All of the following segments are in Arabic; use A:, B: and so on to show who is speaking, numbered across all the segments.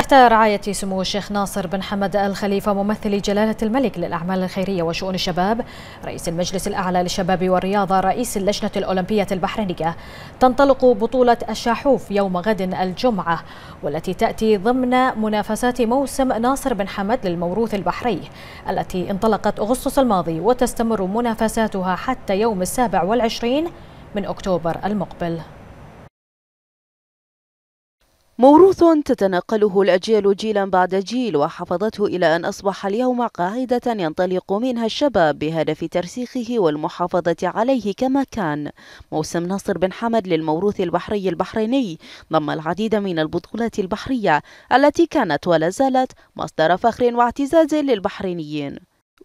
A: تحت رعاية سمو الشيخ ناصر بن حمد الخليفة ممثل جلالة الملك للأعمال الخيرية وشؤون الشباب رئيس المجلس الأعلى للشباب والرياضة رئيس اللجنة الأولمبية البحرينية تنطلق بطولة الشاحوف يوم غد الجمعة والتي تأتي ضمن منافسات موسم ناصر بن حمد للموروث البحري التي انطلقت أغسطس الماضي وتستمر منافساتها حتى يوم السابع والعشرين من أكتوبر
B: المقبل موروث تتنقله الأجيال جيلا بعد جيل وحفظته إلى أن أصبح اليوم قاعدة ينطلق منها الشباب بهدف ترسيخه والمحافظة عليه كما كان موسم ناصر بن حمد للموروث البحري البحريني ضم العديد من البطولات البحرية التي كانت ولا زالت مصدر فخر واعتزاز للبحرينيين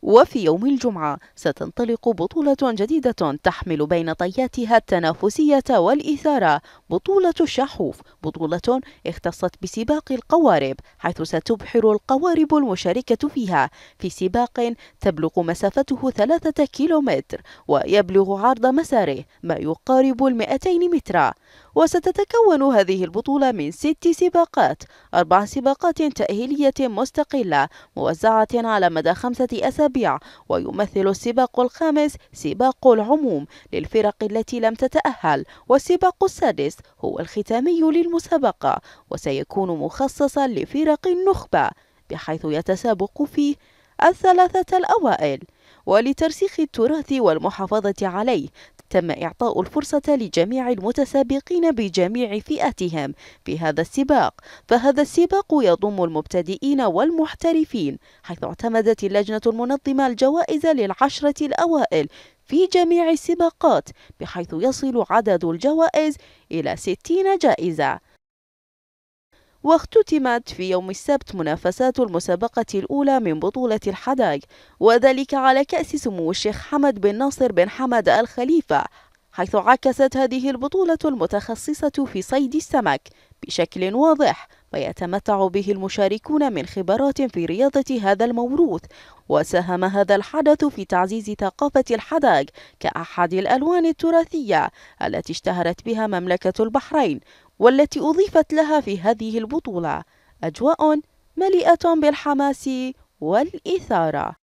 B: وفي يوم الجمعة ستنطلق بطولة جديدة تحمل بين طياتها التنافسية والإثارة بطولة الشحوف بطولة اختصت بسباق القوارب حيث ستبحر القوارب المشاركة فيها في سباق تبلغ مسافته ثلاثة كيلومتر ويبلغ عرض مساره ما يقارب المئتين مترا وستتكون هذه البطولة من ست سباقات أربع سباقات تأهيلية مستقلة موزعة على مدى خمسة أسابيع ويمثل السباق الخامس سباق العموم للفرق التي لم تتأهل والسباق السادس هو الختامي للمسابقة وسيكون مخصصا لفرق النخبة بحيث يتسابق فيه الثلاثة الأوائل ولترسيخ التراث والمحافظة عليه تم إعطاء الفرصة لجميع المتسابقين بجميع فئاتهم في هذا السباق فهذا السباق يضم المبتدئين والمحترفين حيث اعتمدت اللجنة المنظمة الجوائز للعشرة الأوائل في جميع السباقات بحيث يصل عدد الجوائز إلى 60 جائزة واختتمت في يوم السبت منافسات المسابقة الأولى من بطولة الحداج وذلك على كأس سمو الشيخ حمد بن ناصر بن حمد الخليفة حيث عكست هذه البطولة المتخصصة في صيد السمك بشكل واضح ويتمتع به المشاركون من خبرات في رياضة هذا الموروث وساهم هذا الحدث في تعزيز ثقافة الحداج كأحد الألوان التراثية التي اشتهرت بها مملكة البحرين والتي أضيفت لها في هذه البطولة أجواء مليئة بالحماس والإثارة